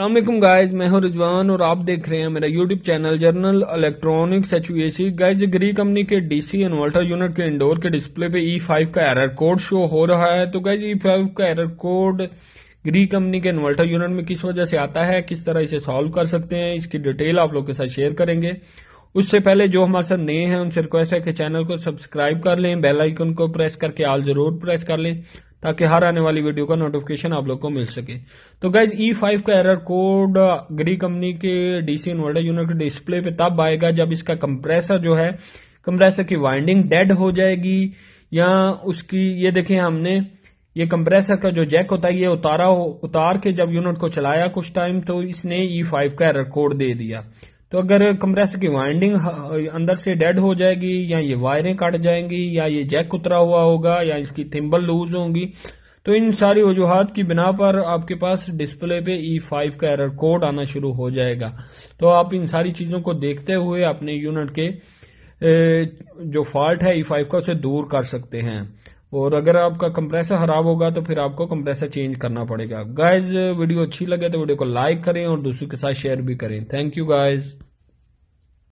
अल्लाह guys मैं हूं रिजवान और आप देख रहे हैं मेरा YouTube channel journal electronics HUAC guys Gree company के डीसी इन्वर्टर यूनिट के इंडोर के डिस्प्ले पे ई e फाइव का एरर कोड शो हो रहा है तो गाइज ई फाइव का एरर कोड ग्री कंपनी के इन्वर्टर यूनिट में किस वजह से आता है किस तरह इसे सॉल्व कर सकते हैं इसकी डिटेल आप लोग के साथ शेयर करेंगे उससे पहले जो हमारे साथ नए हैं उनसे रिक्वेस्ट है कि चैनल को सब्सक्राइब कर लें बेल आइकन को प्रेस करके आल जरूर प्रेस कर लें ताकि हर आने वाली वीडियो का नोटिफिकेशन आप लोग को मिल सके तो गाइज ई फाइव का एरर कोड ग्री कंपनी के डीसी इन्वर्टर यूनिट के डिस्प्ले पे तब आएगा जब इसका कंप्रेसर जो है कंप्रेसर की वाइंडिंग डेड हो जाएगी या उसकी ये देखें हमने ये कंप्रेसर का जो जैक होता है ये उतारा हो उतार के जब यूनिट को चलाया कुछ टाइम तो इसने ई e फाइव का एरर कोड दे दिया तो अगर कंप्रेसर की वाइंडिंग हाँ, अंदर से डेड हो जाएगी या ये वायरें कट जाएंगी या ये जैक उतरा हुआ होगा या इसकी थिम्बल लूज होंगी तो इन सारी वजूहत की बिना पर आपके पास डिस्प्ले पे ई e फाइव का एरर कोड आना शुरू हो जाएगा तो आप इन सारी चीजों को देखते हुए अपने यूनिट के जो फॉल्ट है ई e फाइव का उसे दूर कर सकते हैं और अगर आपका कंप्रेसर खराब होगा तो फिर आपको कंप्रेसर चेंज करना पड़ेगा गाइज वीडियो अच्छी लगे तो वीडियो को लाइक करें और दूसरों के साथ शेयर भी करें थैंक यू गाइज